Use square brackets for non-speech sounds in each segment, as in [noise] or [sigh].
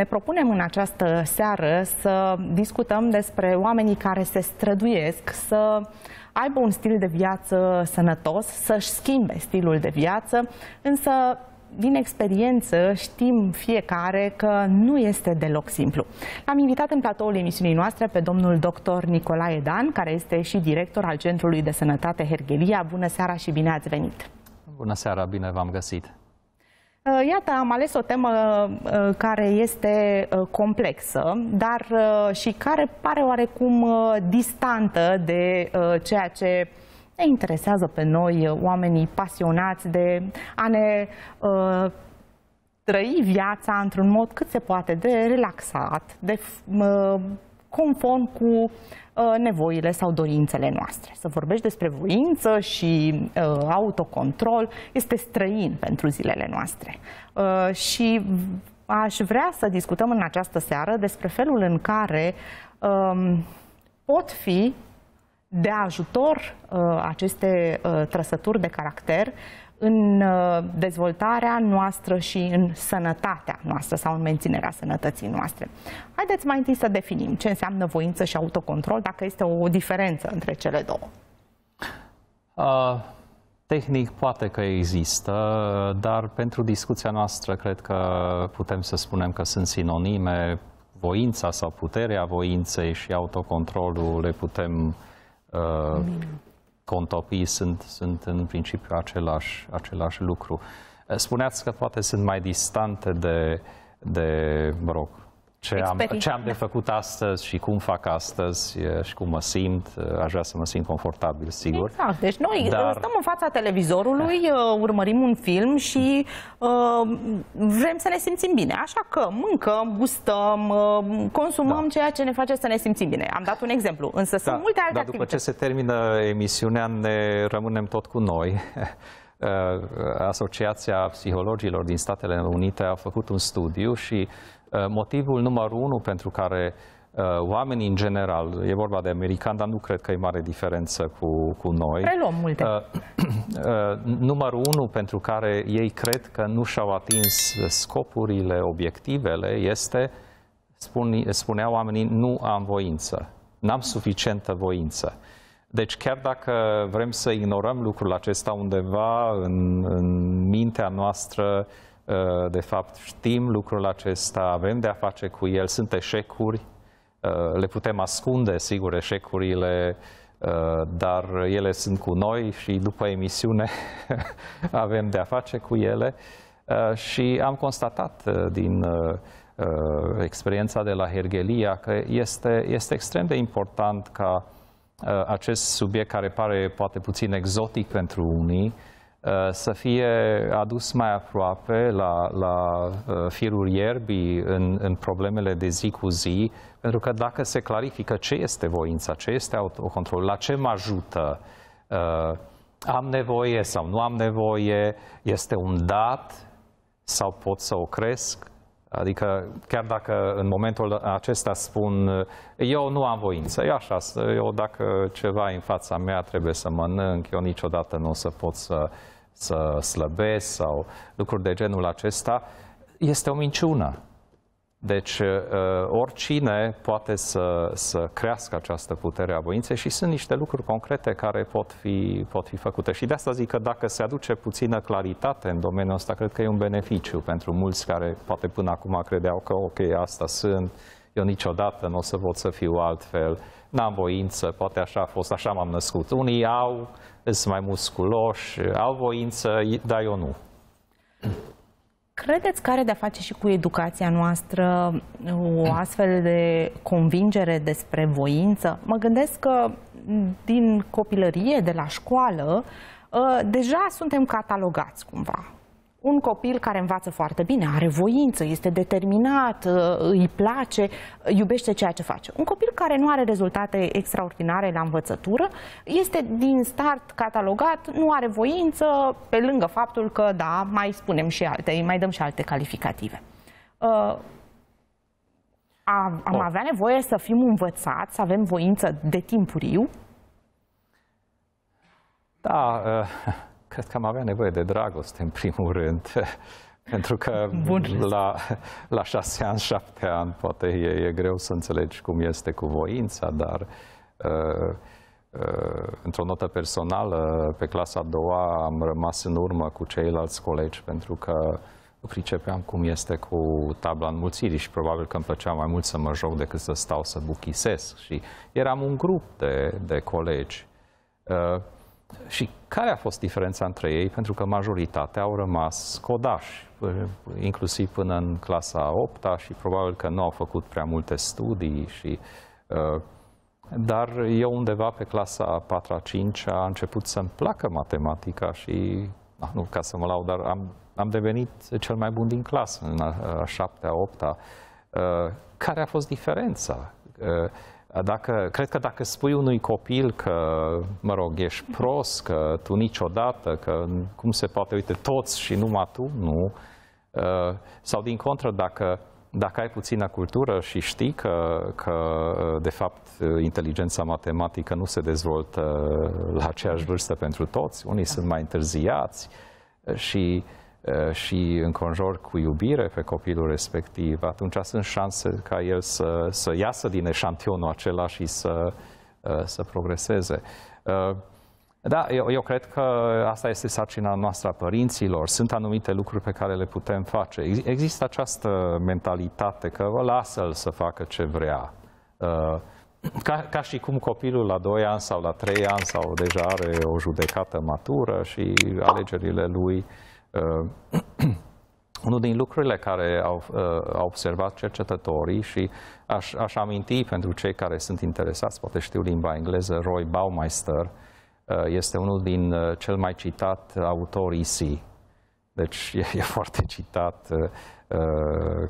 Ne propunem în această seară să discutăm despre oamenii care se străduiesc să aibă un stil de viață sănătos, să-și schimbe stilul de viață, însă din experiență știm fiecare că nu este deloc simplu. L-am invitat în platoul emisiunii noastre pe domnul dr. Nicolae Dan, care este și director al Centrului de Sănătate Hergelia. Bună seara și bine ați venit! Bună seara, bine v-am găsit! Uh, iată, am ales o temă uh, care este uh, complexă, dar și care pare oarecum distantă de ceea ce ne interesează pe noi, oamenii pasionați de a ne trăi viața într-un mod cât se poate de relaxat, de conform cu uh, nevoile sau dorințele noastre. Să vorbești despre voință și uh, autocontrol este străin pentru zilele noastre. Uh, și aș vrea să discutăm în această seară despre felul în care um, pot fi de ajutor uh, aceste uh, trăsături de caracter în uh, dezvoltarea noastră și în sănătatea noastră sau în menținerea sănătății noastre. Haideți mai întâi să definim ce înseamnă voință și autocontrol, dacă este o diferență între cele două. Uh, tehnic poate că există, dar pentru discuția noastră cred că putem să spunem că sunt sinonime. Voința sau puterea voinței și autocontrolul le putem uh, contopii sunt, sunt în principiu același, același lucru. Spuneați că poate sunt mai distante de, de mă rog, ce am, ce am de da. făcut astăzi și cum fac astăzi și cum mă simt. Aș vrea să mă simt confortabil, sigur. Exact. Deci noi Dar... stăm în fața televizorului, urmărim un film și uh, vrem să ne simțim bine. Așa că mâncăm, gustăm, consumăm da. ceea ce ne face să ne simțim bine. Am dat un exemplu, însă da. sunt multe alte Dar după activități. ce se termină emisiunea, ne rămânem tot cu noi. [laughs] Asociația Psihologilor din Statele Unite a făcut un studiu și Uh, motivul numărul unu pentru care uh, oamenii în general, e vorba de americani, dar nu cred că e mare diferență cu, cu noi. Preluăm păi multe. Uh, [clears throat] numărul unu pentru care ei cred că nu și-au atins scopurile, obiectivele, este, spun, spunea oamenii, nu am voință, n-am suficientă voință. Deci chiar dacă vrem să ignorăm lucrul acesta undeva în, în mintea noastră, uh, Eh, de fapt, știm lucrul acesta, avem de-a face cu el, sunt eșecuri, eh, le putem ascunde, sigur, eșecurile, eh, dar ele sunt cu noi și după emisiune [laughs] avem de-a face cu ele. Și am constatat din experiența de la Hergelia că este, este extrem de important ca acest subiect care pare poate puțin exotic pentru unii, Uh, să fie adus mai aproape la, la uh, firul ierbii în, în problemele de zi cu zi, pentru că dacă se clarifică ce este voința, ce este autocontrol, la ce mă ajută, uh, am nevoie sau nu am nevoie, este un dat sau pot să o cresc, Adică chiar dacă în momentul acesta spun eu nu am voință, e așa, eu dacă ceva e în fața mea trebuie să mănânc, eu niciodată nu o să pot să, să slăbesc sau lucruri de genul acesta, este o minciună. Deci uh, oricine poate să, să crească această putere a voinței și sunt niște lucruri concrete care pot fi, pot fi făcute. Și de asta zic că dacă se aduce puțină claritate în domeniul ăsta, cred că e un beneficiu pentru mulți care poate până acum credeau că ok, asta sunt, eu niciodată nu o să pot să fiu altfel, n-am voință, poate așa a fost, așa m-am născut. Unii au, sunt mai musculoși, au voință, dar eu nu. Credeți că are de-a face și cu educația noastră o astfel de convingere despre voință? Mă gândesc că din copilărie, de la școală, ă, deja suntem catalogați cumva un copil care învață foarte bine, are voință, este determinat, uh, îi place, iubește ceea ce face. Un copil care nu are rezultate extraordinare la învățătură este din start catalogat, nu are voință, pe lângă faptul că, da, mai spunem și alte, mai dăm și alte calificative. Uh, am Bun. Oh. avea nevoie să fim învățați, să avem voință de timpuriu? Da, uh [laughs] cred că am avea nevoie de dragoste, în primul rând. [laughs] Pentru că Bun. la, la șase ani, șapte ani, poate e, e greu să înțelegi cum este cu voința, dar uh, uh, într-o notă personală, pe clasa a doua am rămas în urmă cu ceilalți colegi pentru că nu pricepeam cum este cu tabla înmulțirii și probabil că îmi plăcea mai mult să mă joc decât să stau să buchisesc. Și eram un grup de, de colegi. Uh, și care a fost diferența între ei? Pentru că majoritatea au rămas codași, inclusiv până în clasa 8 -a și probabil că nu au făcut prea multe studii. Și, uh, dar eu undeva pe clasa 4-5 a început să-mi placă matematica și, nu ca să mă laud, dar am, am devenit cel mai bun din clasă în a, a 7 -a, 8 -a. Uh, care a fost diferența? Uh, dacă, cred că dacă spui unui copil că, mă rog, ești mhm. prost, că tu niciodată, că cum se poate, uite, toți și numai tu, nu. Ă, sau din contră, dacă, dacă ai puțină cultură și știi că, că, de fapt, inteligența matematică nu se dezvoltă la aceeași vârstă pentru toți, unii sunt mai întârziați și și înconjor cu iubire pe copilul respectiv, atunci sunt șanse ca el să, să iasă din eșantionul acela și să, să progreseze. Da, eu, eu cred că asta este sarcina noastră a părinților. Sunt anumite lucruri pe care le putem face. Există această mentalitate că lasă-l să facă ce vrea. Ca, ca și cum copilul la 2 ani sau la 3 ani sau deja are o judecată matură și alegerile lui uh, Uh, [clears throat] unul din lucrurile care au, uh, au observat cercetătorii și aș, aș aminti pentru cei care sunt interesați, poate știu limba engleză, Roy Baumeister uh, este unul din cel mai citat autor IC. Deci e, e foarte citat.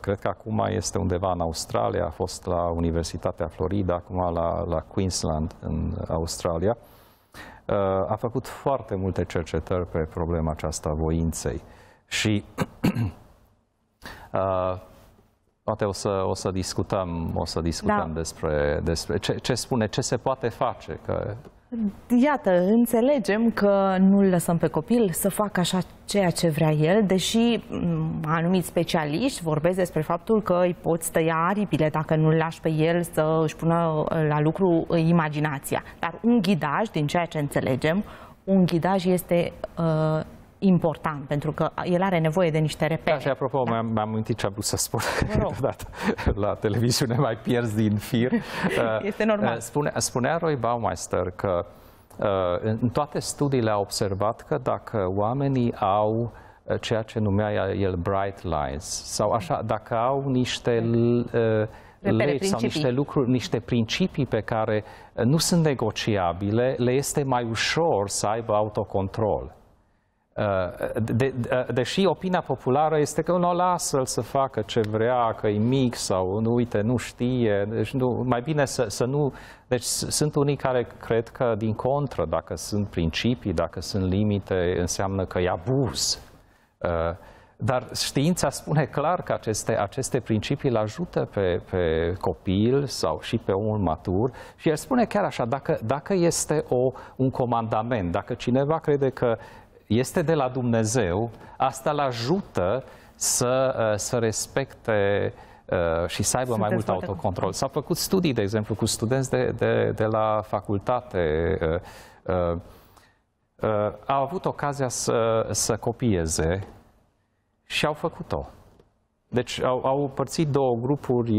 Cred că acum este undeva în Australia, a fost la Universitatea Florida, acum la, la Queensland în Australia. Uh, a făcut foarte multe cercetări pe problema aceasta voinței și [clears throat] uh, poate o să, o să discutăm, o să discutăm da. despre, despre ce, ce spune, ce se poate face, că Iată, înțelegem că nu lăsăm pe copil să facă așa ceea ce vrea el, deși mm, anumiți specialiști vorbesc despre faptul că îi poți tăia aripile dacă nu-l lași pe el să își pună ă, la lucru ă, imaginația. Dar un ghidaj, din ceea ce înțelegem, un ghidaj este uh, important, pentru că el are nevoie de niște repere. Da, și apropo, da. m am amintit ce am vrut să spun [laughs] dată la televiziune, mai pierzi din fir. [laughs] este normal. Uh, spune, spunea Roy Baumeister că uh, în toate studiile a observat că dacă oamenii au uh, ceea ce numea el bright lines, sau așa, dacă au niște Repere, legi sau niște lucruri, niște principii pe care nu sunt negociabile, le este mai ușor să aibă autocontrol. Uh, uh, deși opinia populară este că nu lasă-l să facă ce vrea, că e mic sau nu, uite, nu știe, deci nu, mai bine să, să nu... Deci sunt unii care cred că, din contră, dacă sunt principii, dacă sunt limite, înseamnă că e abuz. Uh, dar știința spune clar că aceste, aceste principii îl ajută pe, pe copil sau și pe omul matur și el spune chiar așa, dacă, dacă este o, un comandament, dacă cineva crede că este de la Dumnezeu, asta îl ajută să, uh, să respecte uh, și să aibă Sunteți mai mult autocontrol. S-au făcut studii, de exemplu, cu studenți de, de, de la facultate. Uh, au avut ocazia să, să copieze și au făcut-o. Deci au, au părțit două grupuri,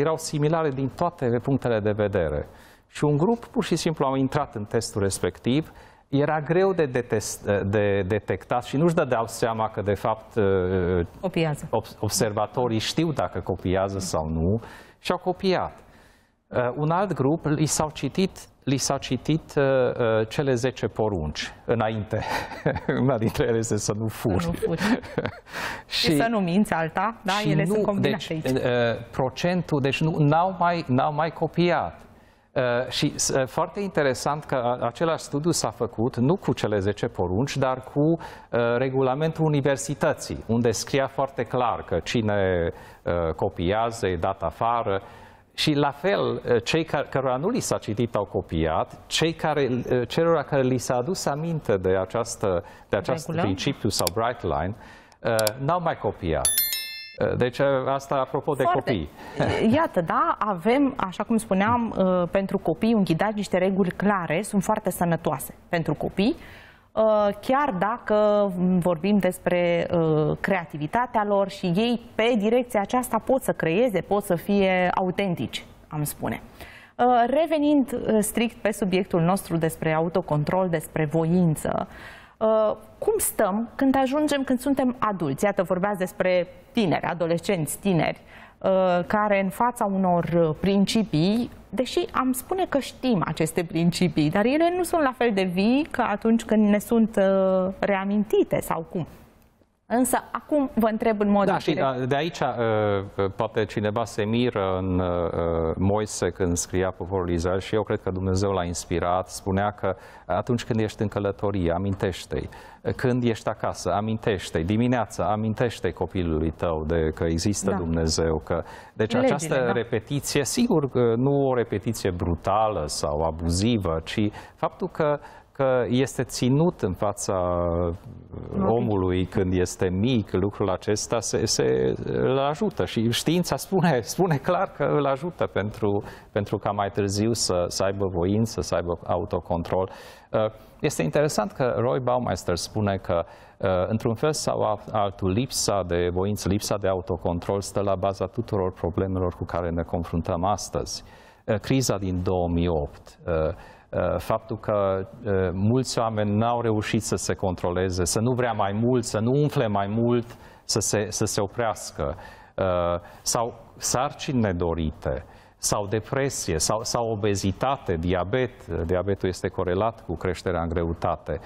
erau similare din toate punctele de vedere. Și un grup pur și simplu au intrat în testul respectiv, era greu de, detest, de detectat și nu-și dădeau seama că, de fapt, copiază. observatorii știu dacă copiază sau nu și au copiat. Un alt grup li s-au citit, li s-au citit uh, cele 10 porunci înainte. [laughs] Una dintre ele este să nu furi. Să nu furi. și, [laughs] și să nu minți alta, da? Ele nu, sunt combinate deci, aici. Uh, procentul, deci nu, n-au mai, n mai copiat. Uh, și uh, foarte interesant că același studiu s-a făcut nu cu cele 10 porunci, dar cu uh, regulamentul universității, unde scria foarte clar că cine copiază e dat afară, și la fel, cei care, cărora nu li s-a citit au copiat, cei care, celor care li s-a adus aminte de, această, de acest Regulă. principiu sau bright line, n-au mai copiat. Eh, deci eh, asta apropo de copii. [laughs] Iată, da, avem, așa cum spuneam, eh, pentru copii un ghidaj, niște reguli clare, sunt foarte sănătoase pentru copii, chiar dacă vorbim despre creativitatea lor și ei pe direcția aceasta pot să creeze, pot să fie autentici, am spune. Revenind strict pe subiectul nostru despre autocontrol, despre voință, Uh, cum stăm când ajungem, când suntem adulți? Iată, vorbeați despre tineri, adolescenți, tineri, uh, care în fața unor uh, principii, deși am spune că știm aceste principii, dar ele nu sunt la fel de vii ca atunci când ne sunt reamintite sau cum. Însă acum vă întreb în mod da, și da, de aici uh, uh, poate cineva se miră în uh, Moise când scria poporul Israel și eu cred că Dumnezeu l-a inspirat, spunea că atunci când ești în călătorie, amintește-i, când ești acasă, amintește-i, dimineața, amintește copilului tău de că există da. Dumnezeu. Că... Deci Legile, această da. repetiție, sigur, nu o repetiție brutală sau abuzivă, ci faptul că că este ținut în fața omului când este mic, lucrul acesta se, se îl ajută și știința spune, spune clar că îl ajută pentru, pentru ca mai târziu să, să aibă voință, să aibă autocontrol. Uh, este interesant că Roy Baumeister spune că uh, într-un fel sau altul lipsa de voință, lipsa de autocontrol stă la baza tuturor problemelor cu care ne confruntăm astăzi. Uh, criza din 2008, Uh, faptul că uh, mulți oameni n-au reușit să se controleze, să nu vrea mai mult, să nu umfle mai mult, să se, să se oprească, uh, sau sarcini nedorite, sau depresie, sau, sau obezitate, diabet. Diabetul este corelat cu creșterea în greutate.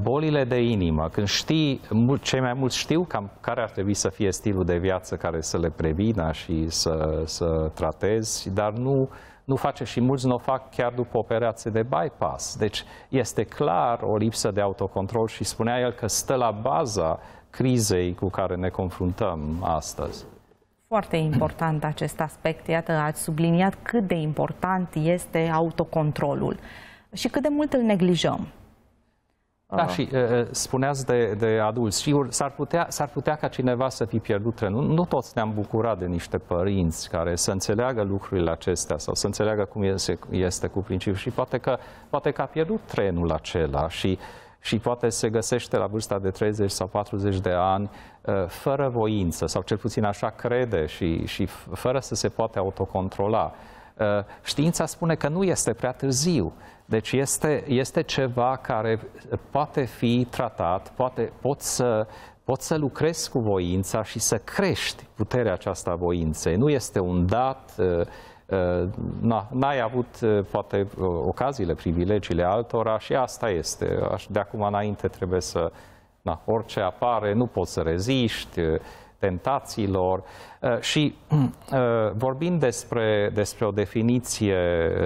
Bolile de inimă, când știi, cei mai mulți știu cam care ar trebui să fie stilul de viață care să le prevină și să, să tratezi, dar nu, nu face și mulți nu o fac chiar după operație de bypass. Deci este clar o lipsă de autocontrol și spunea el că stă la baza crizei cu care ne confruntăm astăzi. Foarte important acest aspect. Iată, ați subliniat cât de important este autocontrolul și cât de mult îl neglijăm. Da, Aha. și uh, spuneați de, de adulți. Sigur, s-ar putea, putea ca cineva să fi pierdut trenul. Nu toți ne-am bucurat de niște părinți care să înțeleagă lucrurile acestea sau să înțeleagă cum este, este cu principiul. Și poate că, poate că a pierdut trenul acela și, și poate se găsește la vârsta de 30 sau 40 de ani uh, fără voință, sau cel puțin așa crede și, și fără să se poate autocontrola. Uh, știința spune că nu este prea târziu. Deci este, este ceva care poate fi tratat, poate, poți, să, poți să lucrezi cu voința și să crești puterea aceasta a voinței. Nu este un dat, uh, uh, n-ai avut uh, poate ocaziile, privilegiile altora și asta este. De acum înainte trebuie să, na, orice apare, nu poți să reziști, tentațiilor. Și vorbind despre, despre o definiție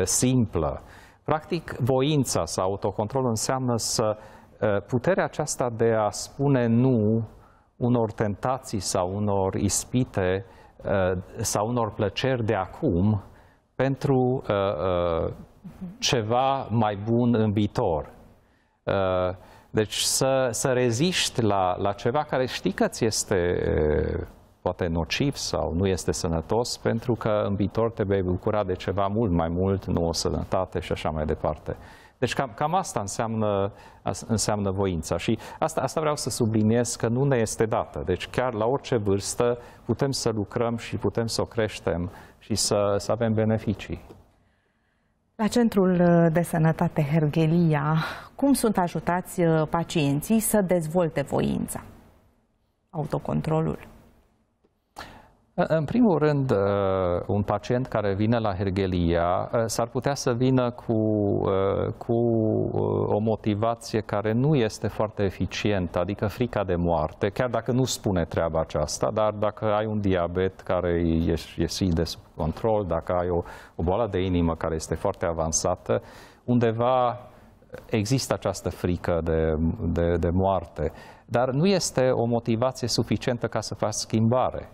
simplă, Practic, voința sau autocontrolul înseamnă să puterea aceasta de a spune nu unor tentații sau unor ispite sau unor plăceri de acum pentru ceva mai bun în viitor. Deci să, să reziști la, la ceva care știi că ți este poate nociv sau nu este sănătos, pentru că în viitor te vei bucura de ceva mult mai mult, nu o sănătate și așa mai departe. Deci cam, cam asta înseamnă, înseamnă voința și asta, asta vreau să subliniez că nu ne este dată. Deci chiar la orice vârstă putem să lucrăm și putem să o creștem și să, să avem beneficii. La Centrul de Sănătate Hergelia, cum sunt ajutați uh, pacienții să dezvolte voința, autocontrolul? În primul rând, uh, un pacient care vine la hergelia uh, s-ar putea să vină cu, uh, cu o motivație care nu este foarte eficientă, adică frica de moarte, chiar dacă nu spune treaba aceasta, dar dacă ai un diabet care e, de sub control, dacă ai o, o boală de inimă care este foarte avansată, undeva există această frică de, de, de moarte, dar nu este o motivație suficientă ca să faci schimbare.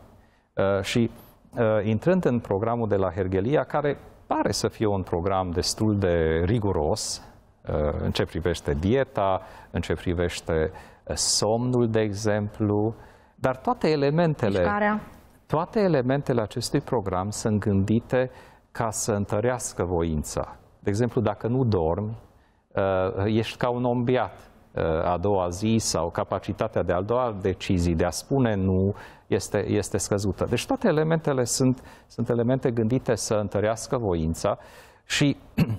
Uh, și uh, intrând în programul de la Hergelia, care pare să fie un program destul de riguros uh, în ce privește dieta, în ce privește somnul, de exemplu, dar toate elementele, toate elementele acestui program sunt gândite ca să întărească voința. De exemplu, dacă nu dormi, ești ca un om biat a doua zi sau capacitatea de a doua decizii, de a spune nu, este, este scăzută. Deci toate elementele sunt, sunt elemente gândite să întărească voința și [clears throat]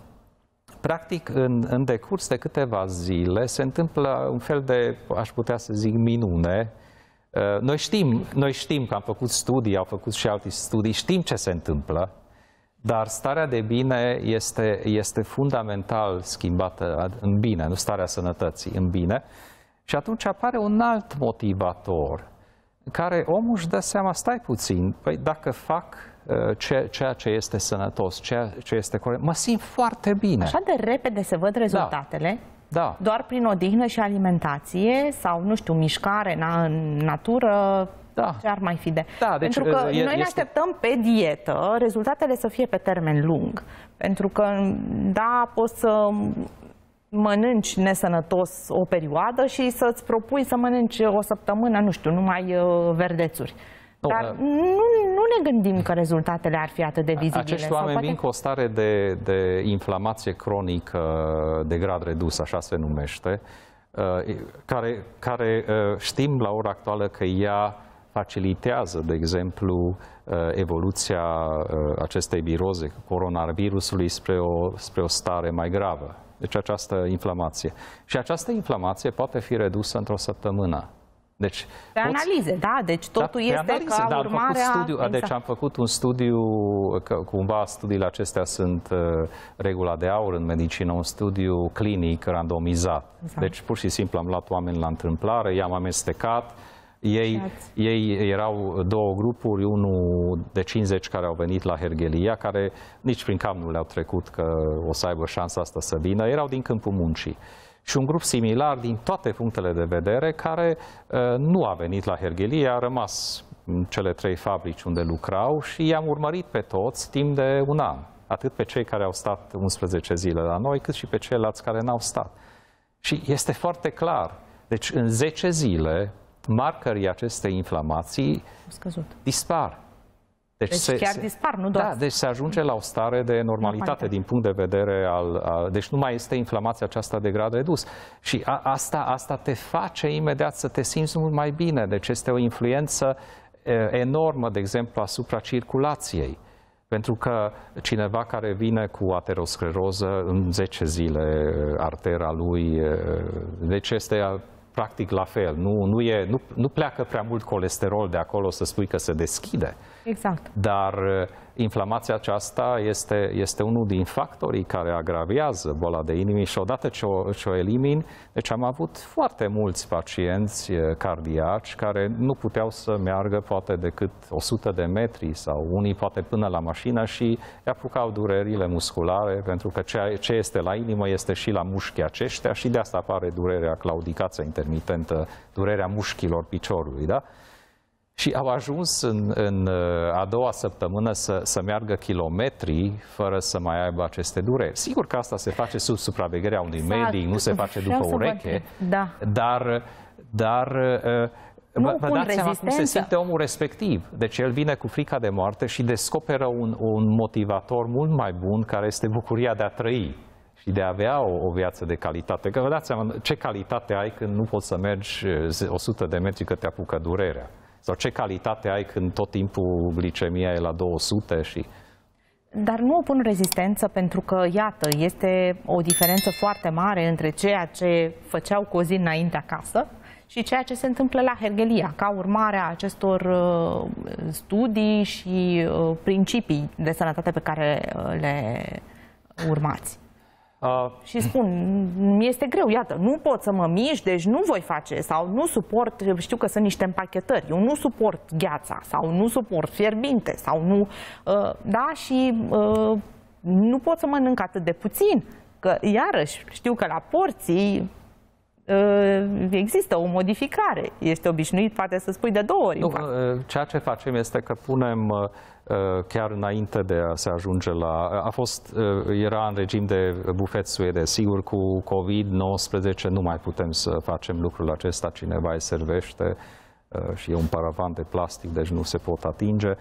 practic, în, în decurs de câteva zile, se întâmplă un fel de, aș putea să zic, minune. Uh, noi știm, noi știm că am făcut studii, au făcut și alte studii, știm ce se întâmplă, dar starea de bine este, este fundamental schimbată în bine, nu starea sănătății, în bine. Și atunci apare un alt motivator, în care omul își dă seama, stai puțin, păi dacă fac ă, ce, ceea ce este sănătos, ceea ce este corect, mă simt foarte bine. Așa de repede se văd rezultatele? Da. da. Doar prin odihnă și alimentație sau, nu știu, mișcare na în natură, da. ce ar mai fi de. Da, deci, pentru că e, noi este... ne așteptăm pe dietă rezultatele să fie pe termen lung. Pentru că, da, poți să mănânci nesănătos o perioadă și să-ți propui să mănânci o săptămână, nu știu, numai uh, verdețuri. Dar uh, nu, nu ne gândim că rezultatele ar fi atât de vizibile. Acești oameni poate... vin cu o stare de, de inflamație cronică de grad redus, așa se numește, uh, care, care știm la ora actuală că ea facilitează, de exemplu, eh, evoluția eh, acestei viroze, coronavirusului, spre o, spre o stare mai gravă. Deci această inflamație. Și această inflamație poate fi redusă într-o săptămână. Deci, pe poți... analize, da, deci da, totul da, este analize, ca da, urmarea... Am făcut studiu, deci exact. Deci am făcut un studiu, că, cumva studiile acestea sunt uh, regula de aur în medicină, un studiu clinic randomizat. Exact. Deci pur și simplu am luat oameni la întâmplare, i-am amestecat, ei, ei erau două grupuri, unul de 50 care au venit la Hergelia, care nici prin cap nu le-au trecut că o să aibă șansa asta să vină, erau din câmpul muncii. Și un grup similar din toate punctele de vedere care uh, nu a venit la Hergelia, a rămas în cele trei fabrici unde lucrau și i-am urmărit pe toți timp de un an. Atât pe cei care au stat 11 zile la noi, cât și pe ceilalți care n-au stat. Și este foarte clar. Deci în 10 zile marcării acestei inflamații Scăzut. dispar. Deci, deci se, chiar se, dispar, nu doar... Da, deci se ajunge la o stare de normalitate, normalitate. din punct de vedere al, al... Deci nu mai este inflamația aceasta de grad redus. Și a, asta, asta te face imediat să te simți mult mai bine. Deci este o influență e, enormă, de exemplu, asupra circulației. Pentru că cineva care vine cu ateroscleroză în 10 zile, artera lui, deci este practic la fel. Nu, nu, e, nu, nu pleacă prea mult colesterol de acolo să spui că se deschide. Exact. Dar uh, inflamația aceasta este, este unul din factorii care agravează boala de inimă și odată ce o, ce o elimin, deci am avut foarte mulți pacienți uh, cardiaci care nu puteau să meargă poate decât 100 de metri sau unii poate până la mașină și îi apucau durerile musculare pentru că ce, ce este la inimă este și la mușchii aceștia și de asta apare durerea claudicață intermitentă, durerea mușchilor piciorului, da? Și au ajuns în, în uh, a doua săptămână să, să meargă kilometri fără să mai aibă aceste dureri. Sigur că asta se face sub supravegherea unui exact. medic, nu se face după Vreau ureche, da. dar, dar uh, nu vă dați seama cum se simte omul respectiv. Deci el vine cu frica de moarte și descoperă un, un motivator mult mai bun care este bucuria de a trăi și de a avea o, o viață de calitate. Că vă dați seama ce calitate ai când nu poți să mergi 100 uh, de metri că te apucă durerea. Sau ce calitate ai când tot timpul glicemia e la 200 și... Dar nu opun rezistență pentru că, iată, este o diferență foarte mare între ceea ce făceau cu o zi înainte acasă și ceea ce se întâmplă la Hergelia, ca urmare a acestor uh, studii și uh, principii de sănătate pe care uh, le urmați. Uh, și spun, mi mm, este greu, iată, nu pot să mă mișc, deci nu voi face sau nu suport, știu că sunt niște împachetări, eu nu suport gheața sau nu suport fierbinte sau nu, uh, da, și uh, nu pot să mănânc atât de puțin, că iarăși știu că la porții uh, există o modificare. este obișnuit, poate să spui, de două ori. Nu, uh, ceea ce facem este că punem Uh, chiar înainte de a se ajunge la... A fost, uh, era în regim de bufet suede Sigur, cu COVID-19 nu mai putem să facem lucrul acesta. Cineva îi servește uh, și e un paravan de plastic, deci nu se pot atinge.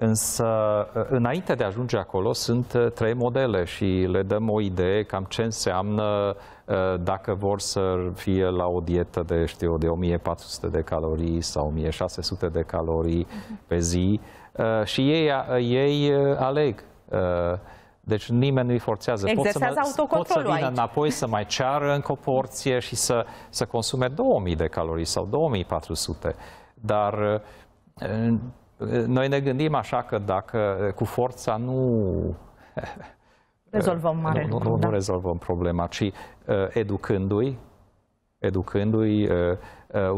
Însă, înainte de a ajunge acolo, sunt trei modele și le dăm o idee cam ce înseamnă dacă vor să fie la o dietă de, știu, de 1400 de calorii sau 1600 de calorii pe zi. Uh, și ei, uh, ei uh, aleg. Deci nimeni nu-i forțează. Exersează autocontrolul să, pot să vină aici. înapoi să mai ceară încă o porție și să, să consume 2000 de calorii sau 2400. Dar noi ne gândim așa că dacă cu forța nu... [laughs] Rezolvăm mare nu, nu, nu, da. rezolvăm problema, ci educându-i, educându-i, Eh,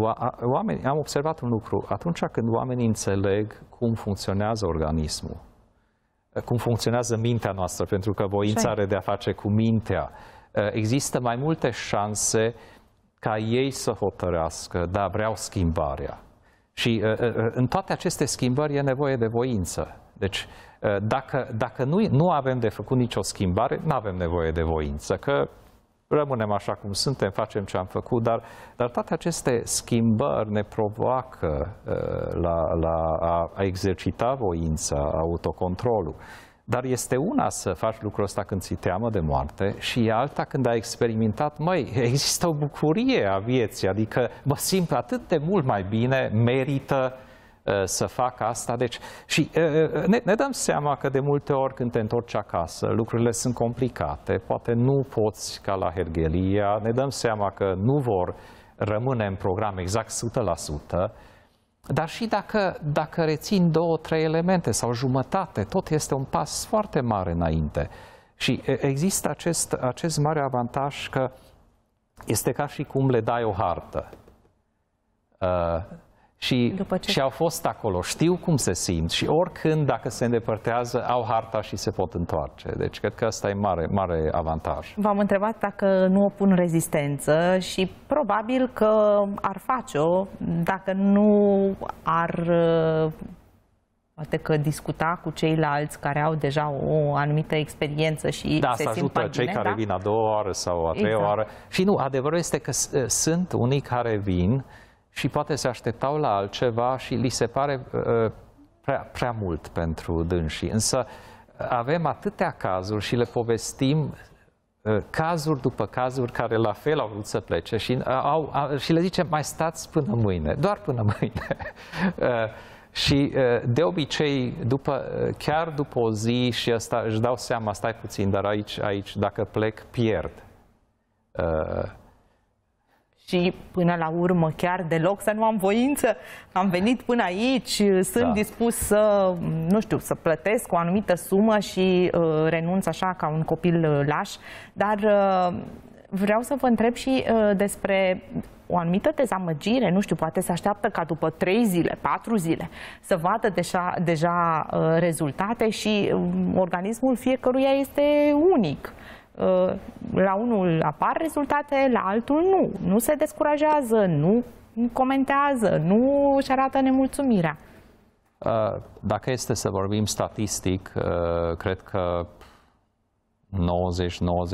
oamenii, am observat un lucru. Atunci când oamenii înțeleg cum funcționează organismul, eh, cum funcționează mintea noastră, pentru că voința are de a face cu mintea, eh, există mai multe șanse ca ei să hotărească, da, vreau schimbarea. Și în toate aceste schimbări e nevoie de voință. Deci, dacă, dacă nu, nu avem de făcut nicio schimbare, nu avem nevoie de voință, că rămânem așa cum suntem, facem ce am făcut, dar, dar toate aceste schimbări ne provoacă uh, la, la a, a exercita voința, autocontrolul. Dar este una să faci lucrul ăsta când ți teamă de moarte și e alta când ai experimentat, măi, există o bucurie a vieții, adică mă simt atât de mult mai bine, merită, uh, Uh, să facă asta. Deci, și uh, uh, ne, ne dăm seama că de multe ori când te întorci acasă, lucrurile sunt complicate, poate nu poți ca la Hergelia, ne dăm seama că nu vor rămâne în program exact 100%, dar și dacă, dacă rețin două, trei elemente sau jumătate, tot este un pas foarte mare înainte. Și există acest, acest mare avantaj că este ca și cum le dai o hartă. Uh, și, După ce... și au fost acolo, știu cum se simt și oricând, dacă se îndepărtează, au harta și se pot întoarce. Deci cred că asta e mare, mare avantaj. V-am întrebat dacă nu opun rezistență și probabil că ar face-o dacă nu ar uh, poate că discuta cu ceilalți care au deja o anumită experiență și da, se simt ajută cei da? care vin a doua oară sau a treia exact. oară. Și nu, adevărul este că uh, sunt unii care vin uh, și poate se așteptau la altceva și li se pare uh, prea, prea mult pentru dânsii. Însă uh, avem atâtea cazuri și le povestim uh, cazuri după cazuri care la fel au vrut să plece și, uh, au, uh, și le zicem mai stați până mâine, doar până mâine. [laughs] Uh, și uh, de obicei, după, chiar după o zi și asta, își dau seama, stai puțin, dar aici, aici dacă plec, pierd și până la urmă chiar deloc să nu am voință. Am venit până aici, uh, sunt da. dispus să, nu știu, să plătesc o anumită sumă și uh, renunț așa ca un copil uh, laș, dar uh, vreau să vă întreb și uh, despre o anumită dezamăgire, nu știu, poate se așteaptă ca după 3 zile, 4 zile să vadă deja, deja uh, rezultate și uh, organismul fiecăruia este unic. Uh, la unul apar rezultate, la altul nu. Nu se descurajează, nu comentează, nu își arată nemulțumirea. Uh, dacă este să vorbim statistic, uh, cred că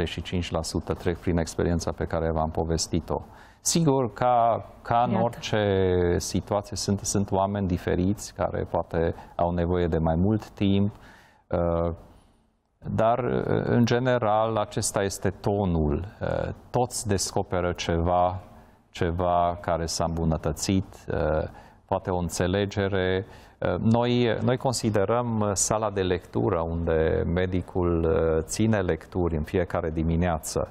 90-95% trec prin experiența pe care v-am povestit-o. Sigur, ca, ca în orice situație, sunt, sunt oameni diferiți care poate au nevoie de mai mult timp, dar, uh, în general, acesta este tonul. Uh, toți descoperă ceva, ceva care s-a îmbunătățit, uh, poate o înțelegere. Noi, noi considerăm sala de lectură, unde medicul ține lecturi în fiecare dimineață,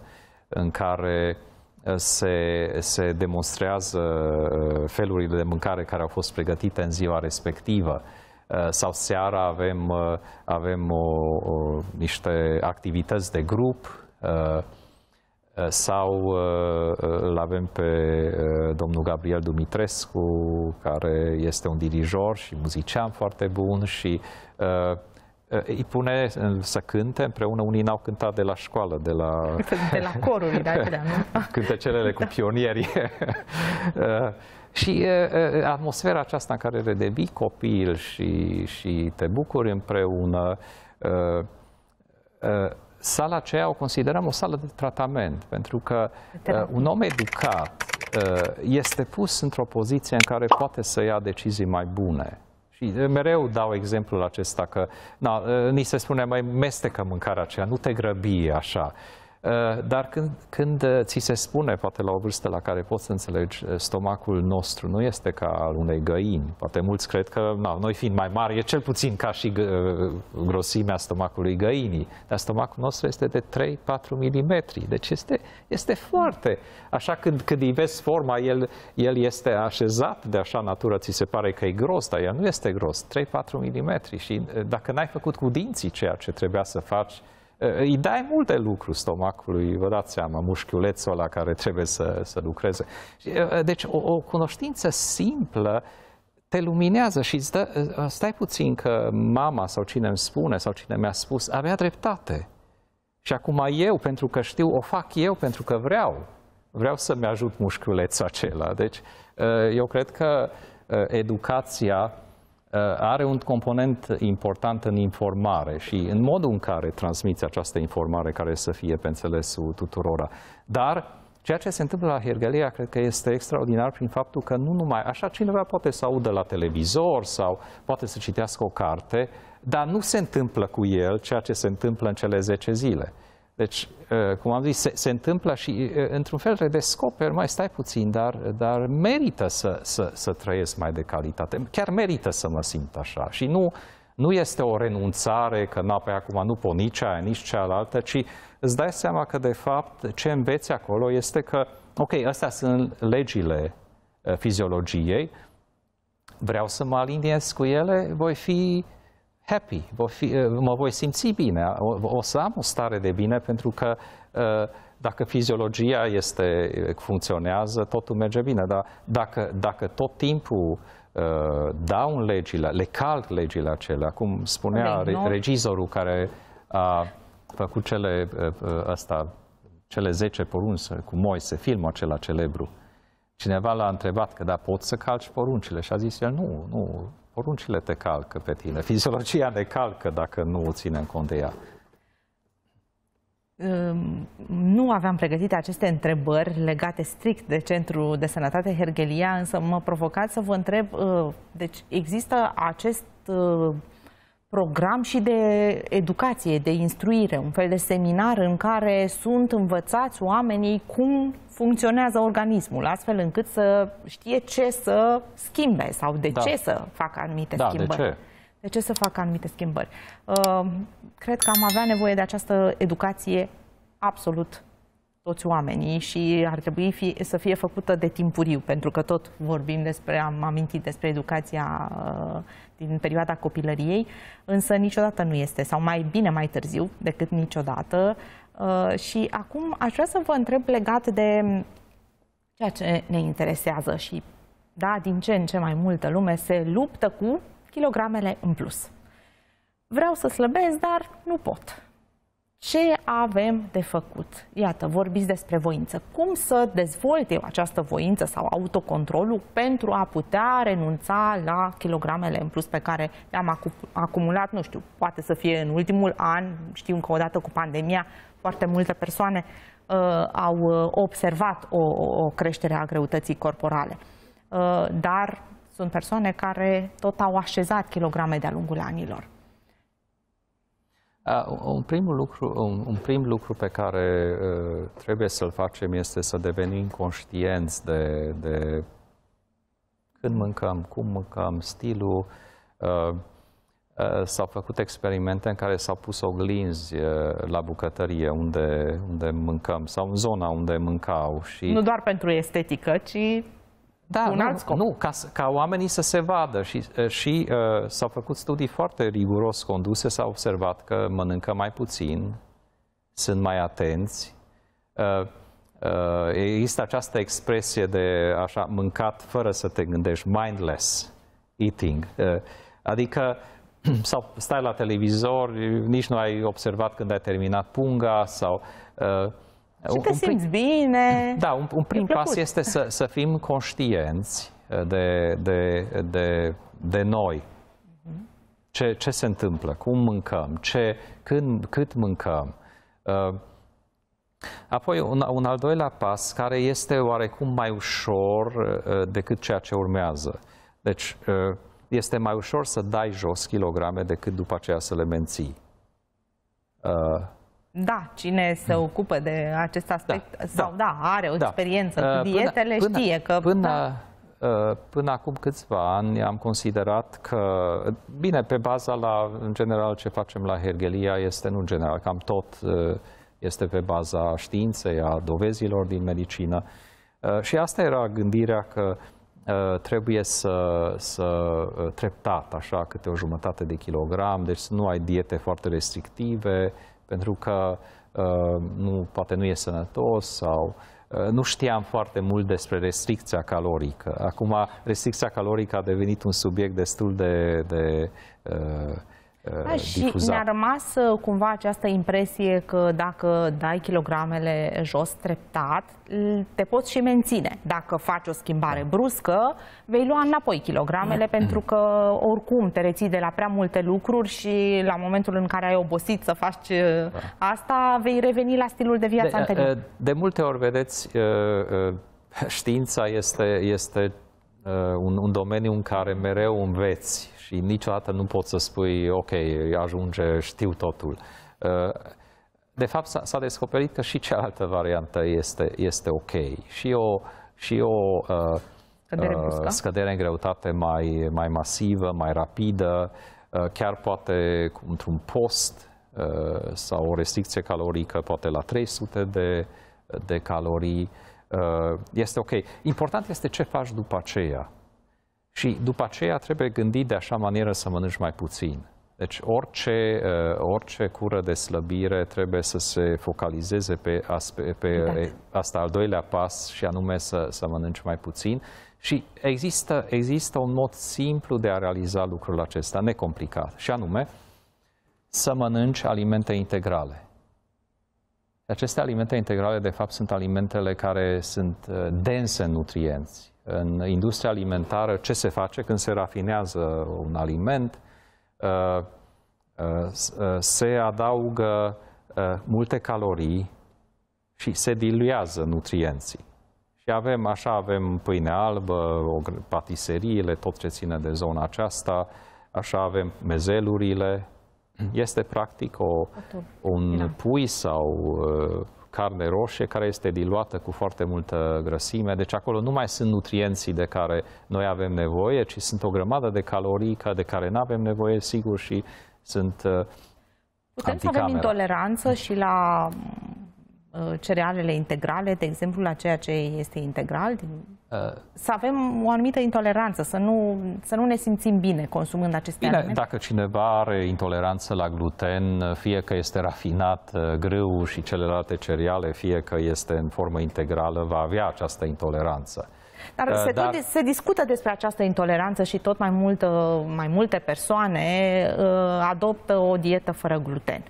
în care se, se demonstrează felurile de mâncare care au fost pregătite în ziua respectivă, Eh, sau seara avem, eh, avem o, o, niște activități de grup eh, sau îl avem pe domnul Gabriel Dumitrescu, care este un dirijor și muzician foarte bun și îi pune să cânte împreună. Unii n-au cântat de la școală, de la... De la corul, da, alea, [laughs] da, nu? Cântecelele cu da. pionierii. [laughs] Și uh, atmosfera aceasta în care redevii copil și, și te bucuri împreună, uh, uh, sala aceea o considerăm o sală de tratament, pentru că uh, un om educat uh, este pus într-o poziție în care poate să ia decizii mai bune. Și mereu dau exemplul acesta că na, ni se spune mai mestecă mâncarea aceea, nu te grăbi așa. Uh, Eh, dar când, când eh, ți se spune, poate la o vârstă la care poți să înțelegi, eh, stomacul nostru nu este ca al unei găini. Poate mulți cred că, na, noi fiind mai mari, e cel puțin ca și grosimea stomacului găinii. Dar stomacul nostru este de 3-4 mm. Deci este, este foarte... Așa când, când îi vezi forma, el, el este așezat de așa natură, ți se pare că e gros, dar el nu este gros. 3-4 mm. Și dacă n-ai făcut cu dinții ceea ce trebuia să faci, îi dai multe lucruri stomacului, vă dați seama, mușchiulețul ăla care trebuie să, să lucreze. Deci o, o cunoștință simplă te luminează și îți dă, stai puțin că mama sau cine îmi spune sau cine mi-a spus avea dreptate. Și acum eu, pentru că știu, o fac eu pentru că vreau. Vreau să-mi ajut mușchiulețul acela. Deci eu cred că educația Uh, are un component important în informare și în modul în care transmiți această informare care să fie pe înțelesul tuturora. Dar ceea ce se întâmplă la Hergelia cred că este extraordinar prin faptul că nu numai așa cineva poate să audă la televizor sau poate să citească o carte, dar nu se întâmplă cu el ceea ce se întâmplă în cele 10 zile. Deci, uh, cum am zis, se, se întâmplă și, uh, într-un fel, redescoperi, mai stai puțin, dar, dar merită să, să, să trăiesc mai de calitate. Chiar merită să mă simt așa. Și nu, nu este o renunțare că, na, pe acum nu pot nici aia, nici cealaltă, ci îți dai seama că, de fapt, ce înveți acolo este că, ok, astea sunt legile uh, fiziologiei, vreau să mă aliniez cu ele, voi fi happy, voi fi, uh, mă voi simți bine, o, o să am o stare de bine pentru că uh, dacă fiziologia este, uh, funcționează, totul merge bine, dar dacă, dacă tot timpul dau legile, le calc legile acelea, cum spunea Lei, re, regizorul care a făcut cele, asta, cele 10 porunci cu Moise, filmul acela celebru, cineva l-a întrebat că da, pot să calci poruncile și a zis el, nu, nu, poruncile te calcă pe tine, fiziologia ne calcă dacă nu o ținem cont de ea. Nu aveam pregătite aceste întrebări legate strict de Centrul de Sănătate Hergelia, însă mă provocați să vă întreb, uh, deci există acest uh, program și de educație, de instruire, un fel de seminar în care sunt învățați oamenii cum funcționează organismul, astfel încât să știe ce să schimbe sau de da. ce să facă anumite da, schimbări. De ce? De ce să facă anumite schimbări? Uh, cred că am avea nevoie de această educație absolut toți oamenii și ar trebui fi, să fie făcută de timpuriu, pentru că tot vorbim despre, am amintit despre educația uh, din perioada copilăriei, însă niciodată nu este, sau mai bine mai târziu decât niciodată. Uh, și acum aș vrea să vă întreb legat de ceea ce ne interesează și, da, din ce în ce mai multă lume se luptă cu kilogramele în plus. Vreau să slăbesc, dar nu pot ce avem de făcut? Iată, vorbiți despre voință. Cum să dezvolt eu această voință sau autocontrolul pentru a putea renunța la kilogramele în plus pe care le-am acumulat, nu știu, poate să fie în ultimul an, știu încă o dată cu pandemia, foarte multe persoane uh, au uh, observat o, o creștere a greutății corporale. Uh, dar sunt persoane care tot au așezat kilograme de-a lungul anilor un, prim lucru, un, un prim lucru pe care uh, trebuie să-l facem este să devenim conștienți de, de când mâncăm, cum mâncăm, stilul. Uh, s-au făcut experimente în care s-au pus oglinzi la bucătărie unde, unde mâncăm sau în zona unde mâncau. Și... Nu doar pentru estetică, ci da, un nu, alt scop. Nu, ca, ca oamenii să se vadă și, și uh, s-au făcut studii foarte riguros conduse, s au observat că mănâncă mai puțin, sunt mai atenți. Uh, uh, există această expresie de așa mâncat fără să te gândești, mindless eating. Uh, adică [clears throat] sau stai la televizor, nici nu ai observat când ai terminat punga sau uh, și te un prim... bine. Da, un, un prim pas este să, să fim conștienți de, de, de, de noi. Ce, ce se întâmplă, cum mâncăm, ce, când, cât mâncăm. Uh, apoi, un, un al doilea pas, care este oarecum mai ușor uh, decât ceea ce urmează. Deci, uh, este mai ușor să dai jos kilograme decât după aceea să le menții. Da, cine se hmm. ocupă de acest aspect da, sau da, da are o da. experiență da. cu dietele, până, știe că... Până, da. Uh, până acum câțiva ani am considerat că, bine, pe baza la, în general, ce facem la Hergelia este, nu în general, cam tot uh, este pe baza științei, a dovezilor din medicină. Și asta era gândirea că trebuie să, să treptat, așa, câte o jumătate de kilogram, deci să nu ai diete foarte restrictive, pentru că uh, nu, poate nu e sănătos sau uh, nu știam foarte mult despre restricția calorică. Acum, restricția calorică a devenit un subiect destul de, de uh, Uh, da, și ne-a rămas uh, cumva această impresie că dacă dai kilogramele jos treptat, te poți și menține. Dacă faci o schimbare da. bruscă, vei lua înapoi kilogramele da. pentru că oricum te reții de la prea multe lucruri și la momentul în care ai obosit să faci uh, da. asta, vei reveni la stilul de viață de, anterior. De multe ori, vedeți, știința este, este un, un domeniu în care mereu înveți și niciodată nu poți să spui, ok, ajunge, știu totul. Uh, de fapt, s-a descoperit că și cealaltă variantă este, este ok. Și o, și o uh, scădere, uh, scădere în greutate mai, mai masivă, mai rapidă, chiar poate într-un post sau o restricție calorică, poate la 300 de, de calorii. este ok. Important este ce faci după aceea. Și după aceea trebuie gândit de așa manieră să mănânci mai puțin. Deci orice, uh, orice cură de slăbire trebuie să se focalizeze pe, aspe, pe da. asta al doilea pas și anume să, să mănânci mai puțin. Și există, există un mod simplu de a realiza lucrul acesta, necomplicat, și anume să mănânci alimente integrale. Aceste alimente integrale, de fapt, sunt alimentele care sunt uh, dense în nutrienți în industria alimentară ce se face când se rafinează un aliment, uh, uh, uh, se adaugă multe calorii și se diluează nutrienții. Și avem, așa avem pâine albă, patiseriile, tot ce ține de zona aceasta, așa avem mezelurile. Este practic o, un pui sau carne roșie care este diluată cu foarte multă grăsime, deci acolo nu mai sunt nutrienții de care noi avem nevoie, ci sunt o grămadă de calorii de care nu avem nevoie, sigur, și sunt uh, Putem să avem intoleranță și la mm, Uh, cerealele integrale, de exemplu, la ceea ce este integral, uh, să avem o anumită intoleranță, să nu, să nu ne simțim bine consumând aceste bine, alimente? Dacă cineva are intoleranță la gluten, fie că este rafinat, uh, grâu și celelalte cereale, fie că este în formă integrală, va avea această intoleranță. Dar, uh, se, dar... Tot, se discută despre această intoleranță și tot mai, mult, mai multe persoane uh, adoptă o dietă fără gluten.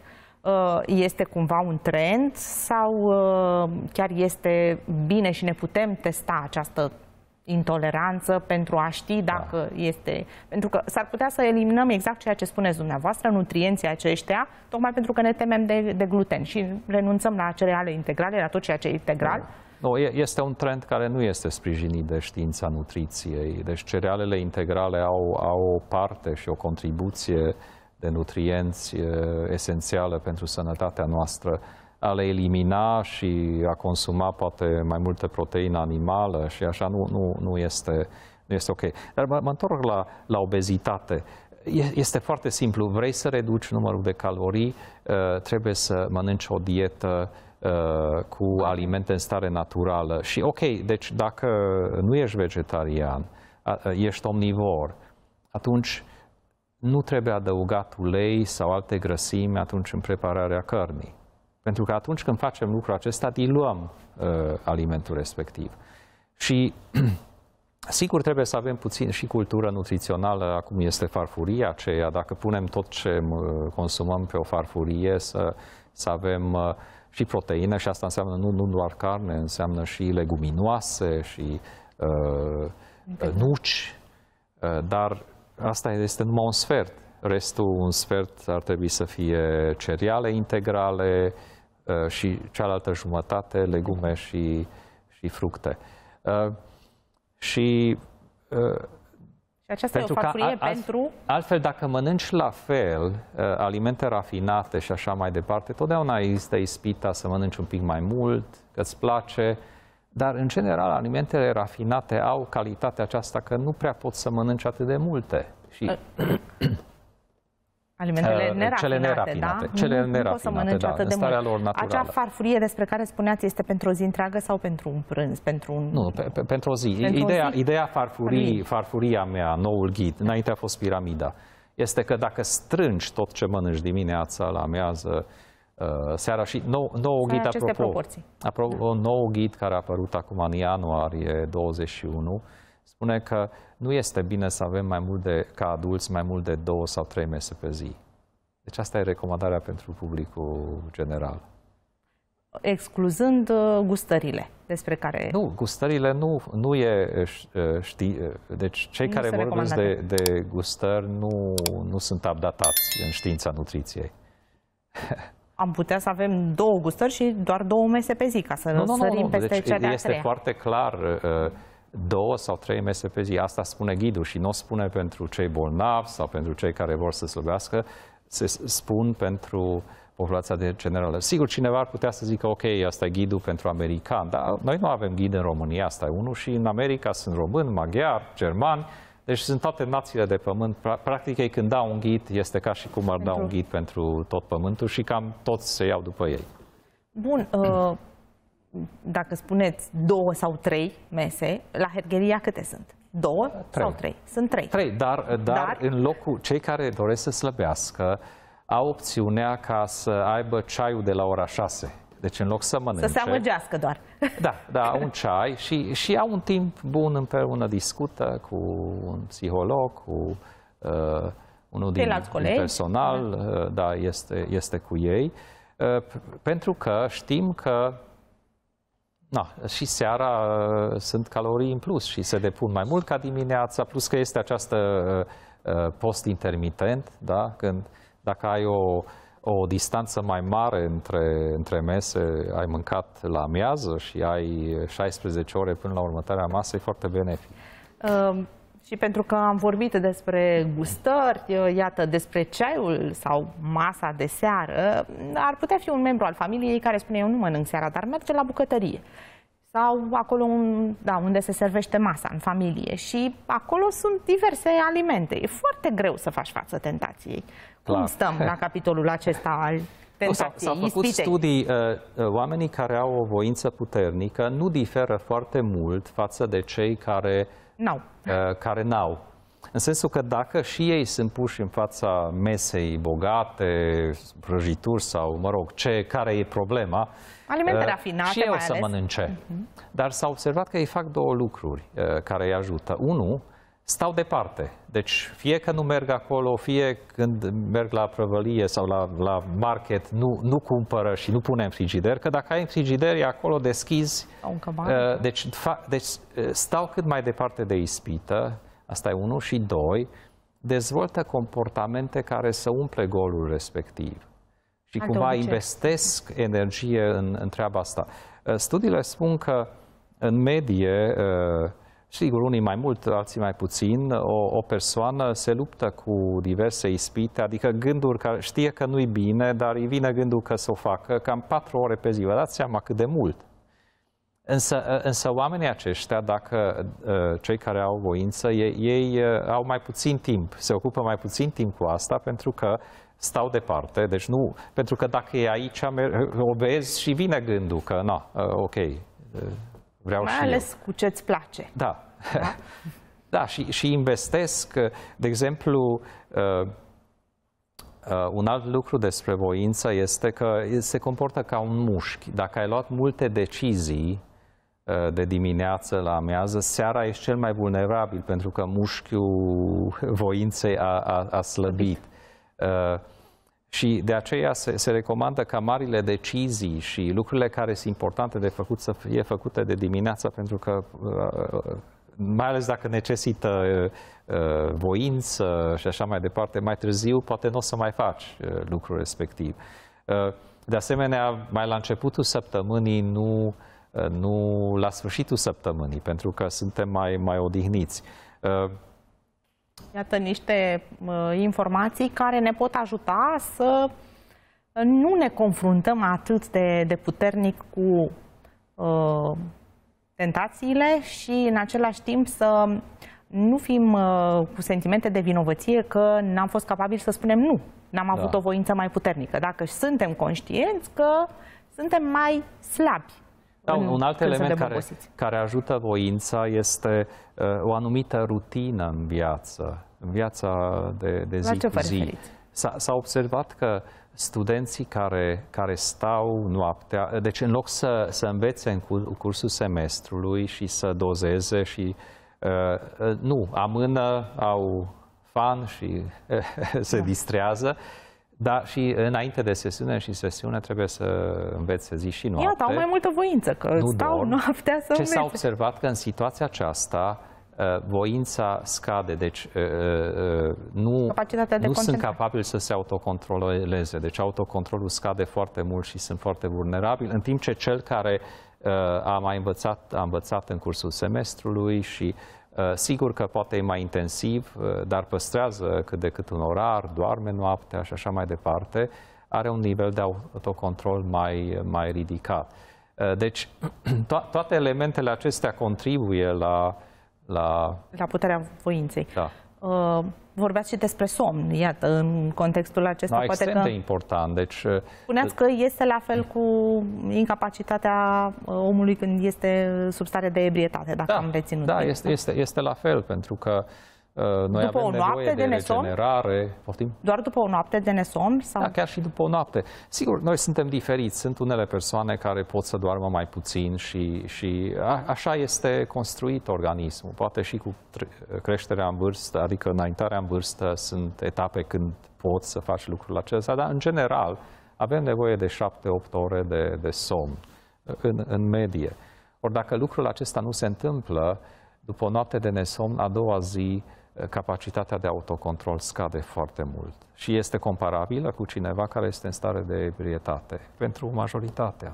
Uh, este cumva un trend sau uh, chiar este bine și ne putem testa această intoleranță pentru a ști da. dacă da. este... Pentru că s-ar putea să eliminăm exact ceea ce spuneți dumneavoastră, nutrienții aceștia, tocmai pentru că ne temem de, de gluten și renunțăm la cereale integrale, la tot ceea ce e integral. Da. No, este un trend care nu este sprijinit de știința nutriției. Deci cerealele integrale au, au o parte și o contribuție de nutrienți esențială pentru sănătatea noastră, a le elimina și a consuma poate mai multă proteină animală și așa nu, nu, nu, este, nu este ok. Dar mă, mă întorc la, la obezitate. Este foarte simplu. Vrei să reduci numărul de calorii, trebuie să mănânci o dietă cu alimente în stare naturală. Și ok, deci dacă nu ești vegetarian, ești omnivor, atunci nu trebuie adăugat ulei sau alte grăsimi atunci în prepararea cărnii. Pentru că atunci când facem lucrul acesta, diluăm uh, alimentul respectiv. Și [clears throat] sigur trebuie să avem puțin și cultură nutrițională, acum este farfuria aceea, dacă punem tot ce uh, consumăm pe o farfurie, să, să avem uh, și proteine și asta înseamnă nu, nu doar carne, înseamnă și leguminoase și uh, uh nuci, uh, dar asta este numai un sfert. Restul, un sfert, ar trebui să fie cereale integrale uh, și cealaltă jumătate, legume și, și fructe. Uh, și uh, și aceasta pentru e o farfurie că, pentru... Altfel, dacă mănânci la fel alimente rafinate și așa mai departe, totdeauna există ispita să mănânci un pic mai mult, că ți place, dar, în general, alimentele rafinate au calitatea aceasta că nu prea pot să mănânci atât de multe. Și... Alimentele nerafinate, uh, cele nerafinate, da? Mhm, cele nu, nerafinate, nu să mănânci da, atât de mult. lor naturală. Acea farfurie despre care spuneați este pentru o zi întreagă sau pentru un prânz? Pentru un... Nu, pe, pe, pentru o zi. Pentru ideea, o zi? ideea farfurii, farfuria mea, noul ghid, înainte a fost piramida, este că dacă strângi tot ce mănânci dimineața, la mează, Uh, seara și nou, nou seara ghid, apropo, proporții. apropo da. nou ghid care a apărut acum în ianuarie 21, spune că nu este bine să avem mai mult de, ca adulți mai mult de două sau trei mese pe zi. Deci asta e recomandarea pentru publicul general. Excluzând uh, gustările despre care... Nu, gustările nu, nu e uh, ști... Deci cei nu care vorbesc de, de gustări nu, nu sunt abdatați în știința nutriției. [laughs] am putea să avem două gustări și doar două mese pe zi, ca să nu, nu sărim nu, nu. peste deci de Este treia. foarte clar, uh, două sau trei mese pe zi. Asta spune ghidul și nu spune pentru cei bolnavi sau pentru cei care vor să slăbească, se spun pentru populația de generală. Sigur, cineva ar putea să zică, ok, asta e ghidul pentru american, dar noi nu avem ghid în România, asta e unul și în America sunt român, maghiar, germani, deci sunt toate națiile de pământ. Practic ei când dau un ghid, este ca și cum ar da pentru... da un ghid pentru tot pământul și cam toți se iau după ei. Bun, uh, dacă spuneți două sau trei mese, la Hergeria câte sunt? Două trei. sau trei? Sunt trei. Trei, dar, uh, dar, dar în locul cei care doresc să slăbească, au opțiunea ca să aibă ceaiul de la ora 6 deci în loc să mănânce... Să se amăgească doar. Da, da, un ceai și, și au un timp bun împreună, discută cu un psiholog, cu uh, unul din, colegi. din personal, da. uh, da, este, este cu ei, uh, pentru că știm că Na, și seara uh, sunt calorii în plus și se depun mai mult ca dimineața, plus că este această uh, uh post intermitent, da? când dacă ai o uh, o distanță mai mare între, între mese, ai mâncat la amiază și ai 16 ore până la următoarea masă, e foarte benefic. Uh, și pentru că am vorbit despre gustări, iată, despre ceaiul sau masa de seară, ar putea fi un membru al familiei care spune eu nu mănânc seara, dar merge la bucătărie sau acolo un, da, unde se servește masa în familie și acolo sunt diverse alimente. E foarte greu să faci față tentației. Clar. Cum stăm la capitolul acesta al S-au făcut ispitei. studii, uh, uh, oamenii care au o voință puternică nu diferă foarte mult față de cei care n-au. Uh, care n-au. În sensul că dacă și ei sunt puși în fața mesei bogate, prăjituri sau, mă rog, ce, care e problema, Alimente uh, rafinate, și ei mai o să ales. mănânce. Uh-huh. Dar s-a observat că ei fac două lucruri uh, care îi ajută. Unu, stau departe. Deci fie că nu merg acolo, fie când merg la prăvălie sau la, la market, nu, nu cumpără și nu pune în frigider, că dacă ai în frigider, e acolo deschizi. Uh, deci, deci uh, stau cât mai departe de ispită, Asta e unul. Și doi, dezvoltă comportamente care să umple golul respectiv. Și Adonice. cumva investesc energie în, în treaba asta. Ă, studiile spun că, în medie, ă, sigur, unii mai mult, alții mai puțin, o, o persoană se luptă cu diverse ispite, adică gânduri care știe că nu-i bine, dar îi vine gândul că să o facă cam patru ore pe zi. Vă dați seama cât de mult. Însă, ă, însă oamenii aceștia, dacă ă, cei care au voință, ei, ei ă, au mai puțin timp, se ocupă mai puțin timp cu asta pentru că stau departe, deci nu, pentru că dacă e aici, vezi și vine gândul că, na, ok, vreau mai și Mai ales eu. cu ce-ți place. Da. Da, [laughs] da și, și investesc, de exemplu, Uh, un alt lucru despre voință este că se comportă ca un mușchi. Dacă ai luat multe decizii Uh, de dimineață la amiază. Seara ești cel mai vulnerabil pentru că mușchiul voinței a, a, a slăbit. Uh, și de aceea se, se recomandă ca marile decizii și lucrurile care sunt importante de făcut să fie făcute de dimineață, pentru că, uh, mai ales dacă necesită voință și așa mai departe, mai târziu poate nu o să mai faci lucrul respectiv. De asemenea, mai la începutul săptămânii nu nu la sfârșitul săptămânii, pentru că suntem mai, mai odihniți. Uh, Iată niște uh, informații care ne pot ajuta să uh, nu ne confruntăm atât de, de puternic cu uh, tentațiile și în același timp să nu fim uh, cu sentimente de vinovăție că n-am fost capabili să spunem nu, n-am da. avut o voință mai puternică. Dacă suntem conștienți că suntem mai slabi da, în un alt element care, care ajută voința este uh, o anumită rutină în viață, în viața de, de zi cu zi. S-a observat că studenții care, care stau noaptea, deci în loc să, să învețe în cursul semestrului și să dozeze și uh, uh nu, amână, au fan și [laughs] se da. distrează, da, și înainte de sesiune și sesiune trebuie să înveți să zici și noapte. Iată, au mai multă voință, că nu stau dorm. noaptea să Ce s-a observat că în situația aceasta uh, voința scade, deci uh, uh, nu, de nu sunt capabili să se autocontroleze, deci autocontrolul scade foarte mult și sunt foarte vulnerabili, în timp ce cel care a mai învățat, a învățat în cursul semestrului și Uh, sigur că poate e mai intensiv, uh, dar păstrează cât de cât un orar, doarme noaptea și așa mai departe, are un nivel de autocontrol mai, mai ridicat. Uh, deci, [clears throat] to- toate elementele acestea contribuie la, la... La puterea voinței. Da. Uh, vorbeați și despre somn, iată, în contextul acesta. Da, no, poate extrem că... de important. Deci, uh, spuneați că este la fel cu incapacitatea uh, omului când este sub stare de ebrietate, dacă da, am reținut. Da, este, da. este, este la fel, pentru că uh, Uh, noi după avem o noapte de, de regenerare. Poftim? Doar după o noapte de nesom? Sau? Da, chiar și după o noapte. Sigur, noi suntem diferiți. Sunt unele persoane care pot să doarmă mai puțin și, și a, așa este construit organismul. Poate și cu creșterea în vârstă, adică înaintarea în vârstă, sunt etape când poți să faci lucrul acesta, dar în general avem nevoie de 7-8 ore de, de somn în, în medie. Ori dacă lucrul acesta nu se întâmplă, după o noapte de nesomn, a doua zi capacitatea de autocontrol scade foarte mult și este comparabilă cu cineva care este în stare de ebrietate, pentru majoritatea.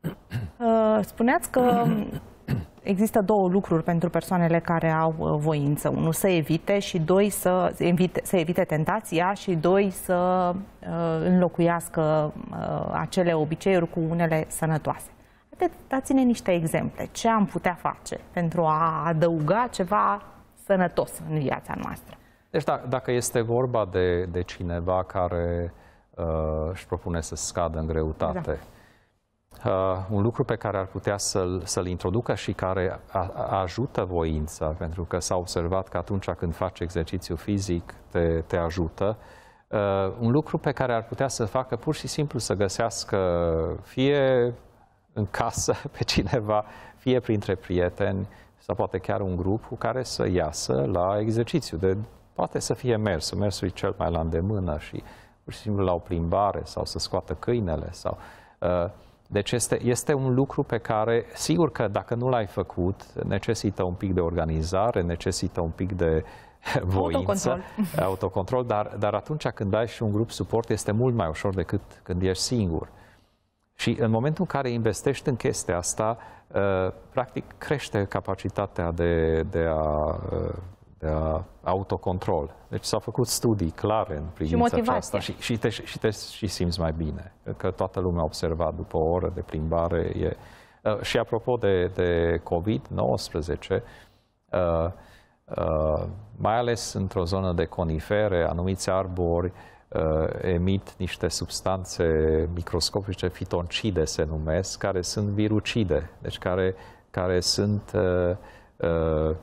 [clears throat] Uh, spuneați că există două lucruri pentru persoanele care au uh, voință. Unul să evite și doi să evite, să evite tentația și doi să uh, înlocuiască acele obiceiuri cu unele sănătoase. Dați-ne niște exemple. Ce am putea face pentru a adăuga ceva sănătos în viața noastră. Deci da, dacă este vorba de, de cineva care uh, își propune să scadă în greutate, exact. Uh, un lucru pe care ar putea să-l, să introducă și care a, a ajută voința, pentru că s-a observat că atunci când faci exercițiu fizic te, te ajută, uh, un lucru pe care ar putea să facă pur și simplu să găsească fie în casă [laughs] pe cineva, fie printre prieteni, sau poate chiar un grup cu care să iasă la exercițiu. De, poate să fie mers, mersul cel mai la îndemână și pur și simplu la o plimbare sau să scoată câinele. Sau, uh, deci este, este un lucru pe care, sigur că dacă nu l-ai făcut, necesită un pic de organizare, necesită un pic de [laughs] voință, autocontrol, autocontrol dar, dar atunci când ai și un grup suport este mult mai ușor decât când ești singur. Și în momentul în care investești în chestia asta, uh, practic crește capacitatea de, de a uh, de a autocontrol. Deci s-au făcut studii clare în privința și aceasta și, și, te, și te și simți mai bine. Că toată lumea a observat după o oră de plimbare. E... Uh, și apropo de, de COVID-19, mai ales într-o zonă de conifere, anumiți arbori Uh, emit niște substanțe microscopice, fitoncide se numesc, care sunt virucide, deci care, care sunt, uh, uh,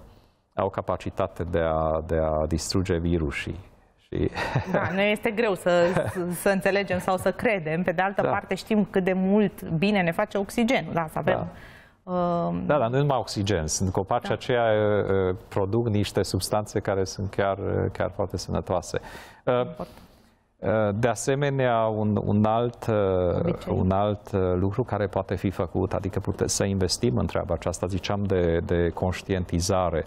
au capacitate de a, de a distruge virusii. Și... Da, [laughs] nu este greu să, să înțelegem sau să credem. Pe de altă da. parte știm cât de mult bine ne face oxigenul. Da, să avem... Da. Um, da, dar nu numai oxigen. Sunt copaci da. aceia uh, uh, produc niște substanțe care sunt chiar, chiar foarte sănătoase. Important. Uh, de asemenea, un, un, alt, uh, un alt uh, lucru care poate fi făcut, adică pute să investim în treaba aceasta, ziceam de, de conștientizare,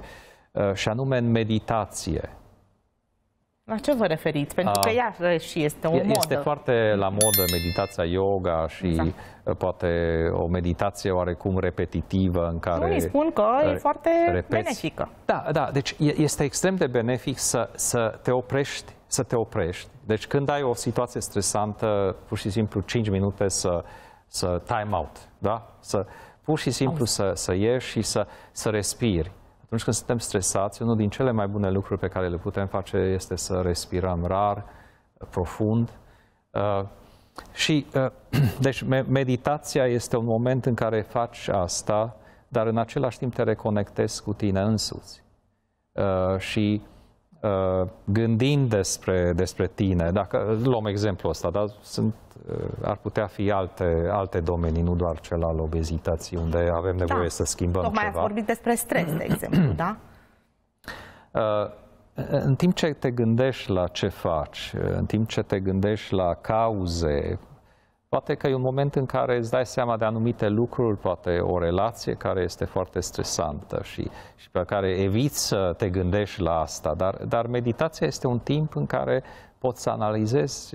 și anume în meditație. La ce vă referiți? Pentru că ea ah. și este o modă. Este foarte la modă meditația yoga și exact. poate o meditație oarecum repetitivă în care... Unii spun că e foarte repeți. benefică. Da, da, deci este extrem de benefic să, să te oprești să te oprești. Deci când ai o situație stresantă, pur și simplu 5 minute să, să time out, da? Să, pur și simplu să, să ieși și să, să respiri. Atunci când suntem stresați, unul din cele mai bune lucruri pe care le putem face este să respirăm rar, profund. Uh, și, uh, [clears throat] deci, meditația este un moment în care faci asta, dar în același timp te reconectezi cu tine însuți. Uh, și Uh, gândind despre, despre tine, dacă luăm exemplul ăsta, dar sunt, uh, ar putea fi alte, alte domenii, nu doar cel al obezității, unde avem da. nevoie da. să schimbăm Tocmai ceva. Tocmai vorbit despre stres, de exemplu, da? [clears throat] Uh, în timp ce te gândești la ce faci, în timp ce te gândești la cauze, Poate că e un moment în care îți dai seama de anumite lucruri, poate o relație care este foarte stresantă și, și pe care eviți să te gândești la asta, dar, dar meditația este un timp în care poți să analizezi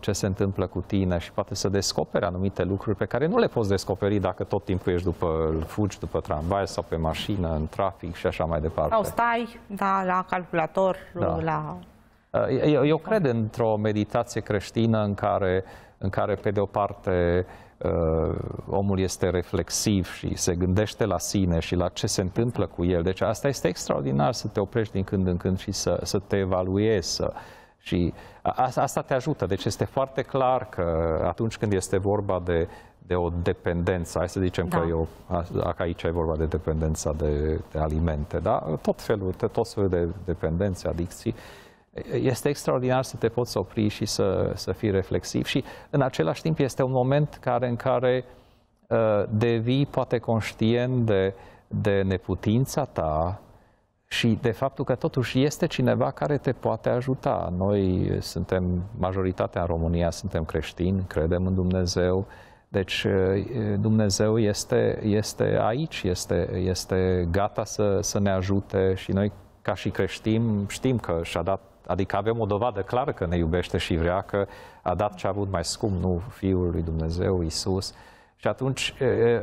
ce se întâmplă cu tine și poate să descoperi anumite lucruri pe care nu le poți descoperi dacă tot timpul ești după, fugi după tramvai sau pe mașină, în trafic și așa mai departe. Sau stai da, la calculator, da. la... Eu, eu cred într-o meditație creștină în care în care, pe de o parte, uh, omul este reflexiv și se gândește la sine și la ce se întâmplă cu el. Deci asta este extraordinar să te oprești din când în când și să, să te evaluezi, să, și asta, asta te ajută. Deci este foarte clar că atunci când este vorba de, de o dependență, hai să zicem da. că eu, dacă aici e vorba de dependența de, de alimente, da? tot felul, tot felul de dependențe, adicții, uh, este extraordinar să te poți opri și să, să fii reflexiv și în același timp este un moment care, în care uh, devii poate conștient de, de neputința ta și de faptul că totuși este cineva care te poate ajuta. Noi suntem, majoritatea în România, suntem creștini, credem în Dumnezeu, deci uh, Dumnezeu este, este aici, este, este gata să, să ne ajute și noi ca și creștini știm că și-a dat Adică avem o dovadă clară că ne iubește și vrea că a dat ce a avut mai scump, nu Fiul lui Dumnezeu, Isus. Și atunci,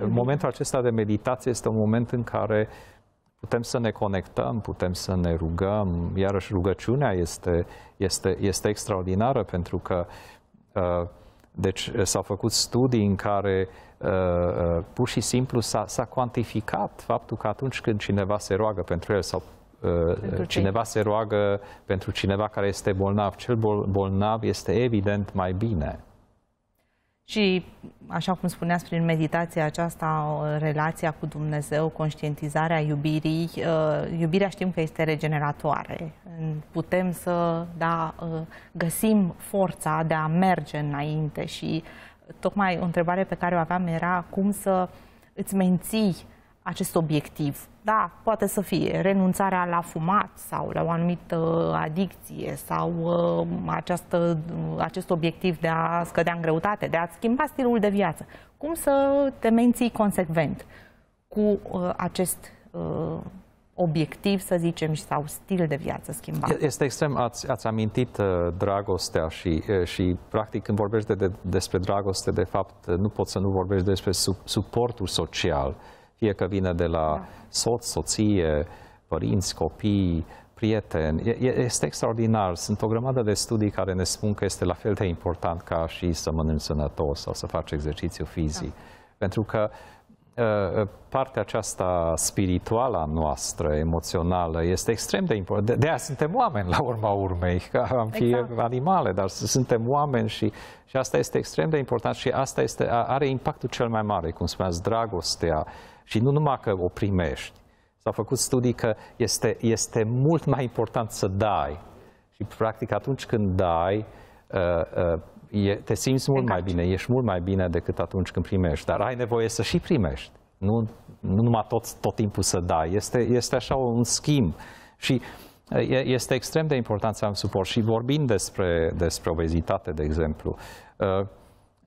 momentul acesta de meditație este un moment în care putem să ne conectăm, putem să ne rugăm. Iarăși, rugăciunea este, este, este extraordinară pentru că deci s-au făcut studii în care pur și simplu s-a, s-a, cuantificat faptul că atunci când cineva se roagă pentru el sau pentru cineva se roagă pentru cineva care este bolnav, cel bol bolnav este evident mai bine. Și, așa cum spuneați, prin meditația aceasta, relația cu Dumnezeu, conștientizarea iubirii, uh, iubirea știm că este regeneratoare. Putem să da, uh, găsim forța de a merge înainte și tocmai o întrebare pe care o aveam era cum să îți menții acest obiectiv. Da, poate să fie renunțarea la fumat sau la o anumită adicție sau uh, această, acest obiectiv de a scădea în greutate, de a schimba stilul de viață. Cum să te menții consecvent cu uh, acest uh, obiectiv, să zicem, sau stil de viață schimbat. Este extrem, ați, ați amintit dragostea și, și, practic, când vorbești de, de, despre dragoste, de fapt, nu poți să nu vorbești despre suportul social fie că vine de la da. soț, soție, părinți, copii, prieteni. Este extraordinar. Sunt o grămadă de studii care ne spun că este la fel de important ca și să mănânci sănătos sau să faci exercițiu fizic. Da. Pentru că ă, ă, partea aceasta spirituală a noastră, emoțională, este extrem de importantă. De, de aia suntem oameni, la urma urmei, că am fi exact. animale, dar suntem oameni și, și asta este extrem de important și asta este, are impactul cel mai mare, cum spuneați, dragostea, uh, și nu numai că o primești. S-au făcut studii că este, este mult mai important să dai. Și practic atunci când dai, uh, uh, te simți mult mai bine, ești mult mai bine decât atunci când primești. Dar ai nevoie să și primești. Nu, nu numai tot, tot timpul să dai. Este, este așa un schimb. Și uh, este extrem de important să am suport. Și vorbind despre, despre obezitate, de exemplu,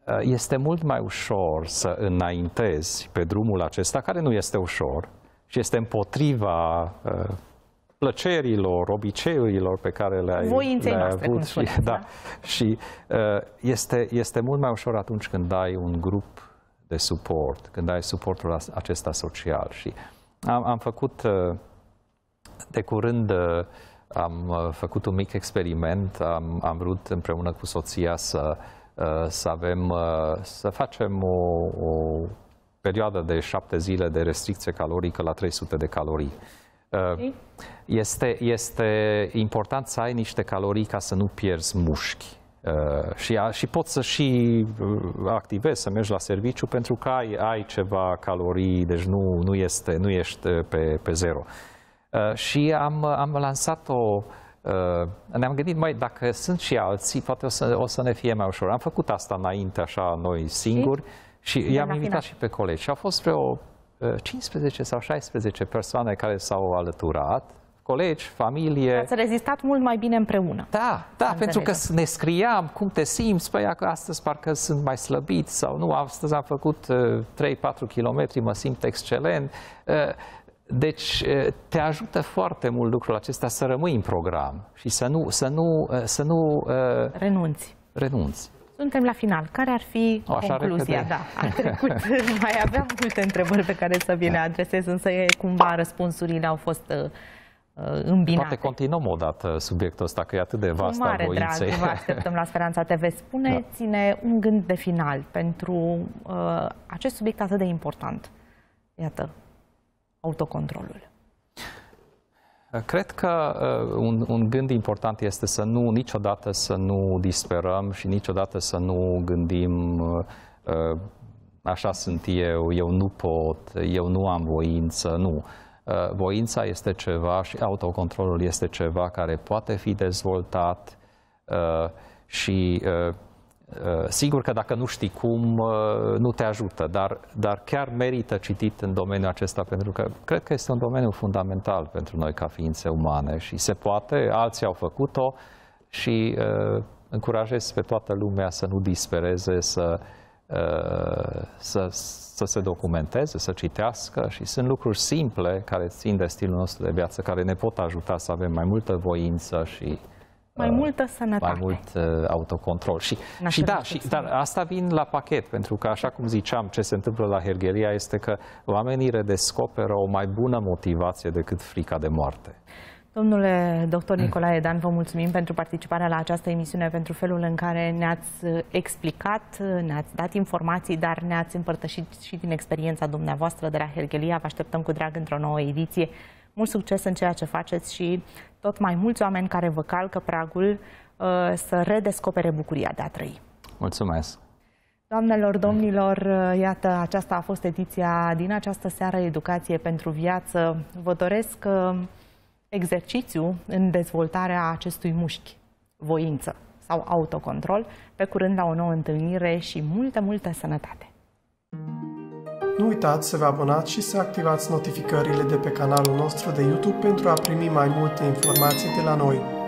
Uh, este mult mai ușor să înaintezi pe drumul acesta, care nu este ușor și este împotriva uh, plăcerilor, obiceiurilor pe care le-ai le, le noastre, avut. Spuneți, și, da, da? și uh, este, este mult mai ușor atunci când ai un grup de suport, când ai suportul acesta social. Și am, am făcut de curând am făcut un mic experiment, am, am vrut împreună cu soția să uh, Eh, să, avem, eh, să facem o, o perioadă de șapte zile de restricție calorică la 300 de calorii. Eh, este, este important să ai niște calorii ca să nu pierzi mușchi. Și, și poți să și activezi, să mergi la serviciu pentru că ai, ai ceva calorii, deci nu, nu, este, nu ești pe, pe zero. Și am, am lansat o, Ă, ne-am gândit, mai dacă sunt și alții, poate o să, o să ne fie mai ușor. Am făcut asta înainte, așa, noi singuri și, și i-am invitat final. și pe colegi. Și au fost vreo 15 ă, sau 16 persoane care s-au alăturat, colegi, familie. Ați rezistat mult mai bine împreună. Da, da Înțelegem. pentru că ne scriam cum te simți, păi astăzi parcă sunt mai slăbit sau nu, astăzi am făcut ă, uh, 3-4 kilometri, mă simt excelent. Uh, deci te ajută foarte mult lucrul acesta să rămâi în program și să nu... Să nu, să nu renunți. Renunți. Suntem la final. Care ar fi o, așa concluzia? Da, am trecut. [laughs] Mai aveam multe întrebări pe care să vi le da. adresez, însă cumva răspunsurile au fost uh, îmbinate. Poate continuăm o dată subiectul ăsta, că e atât de vast Cu mare voinței. drag, vă așteptăm la Speranța TV. Spuneți-ne da. un gând de final pentru uh, acest subiect atât de important. Iată, autocontrolul? Cred că uh, un, un gând important este să nu niciodată să nu disperăm și niciodată să nu gândim uh, așa sunt eu, eu nu pot, eu nu am voință, nu. Uh, voința este ceva și autocontrolul este ceva care poate fi dezvoltat și Eh, sigur că dacă nu știi cum, eh, nu te ajută, dar, dar chiar merită citit în domeniul acesta, pentru că cred că este un domeniu fundamental pentru noi ca ființe umane și se poate, alții au făcut-o și uh, încurajez pe toată lumea să nu dispereze, să, uh, să, să se documenteze, să citească și sunt lucruri simple care țin de stilul nostru de viață, care ne pot ajuta să avem mai multă voință și mai uh, multă sănătate. Mai mult uh, autocontrol. Și, și da, și, dar asta vin la pachet, pentru că, așa cum ziceam, ce se întâmplă la Hergelia este că oamenii redescoperă o mai bună motivație decât frica de moarte. Domnule doctor Nicolae Dan, vă mulțumim pentru participarea la această emisiune, pentru felul în care ne-ați uh, explicat, uh, ne-ați dat informații, dar ne-ați împărtășit și din experiența dumneavoastră de la Hergelia. Vă așteptăm cu drag într-o nouă ediție mult succes în ceea ce faceți și tot mai mulți oameni care vă calcă pragul uh, să redescopere bucuria de a trăi. Mulțumesc! Doamnelor, domnilor, uh, iată, aceasta a fost ediția din această seară Educație pentru Viață. Vă doresc uh, exercițiu în dezvoltarea acestui mușchi, voință sau autocontrol. Pe curând la o nouă întâlnire și multă, multă sănătate! Thank you. Nu uitați să vă abonați și să activați notificările de pe canalul nostru de YouTube pentru a primi mai multe informații de la noi.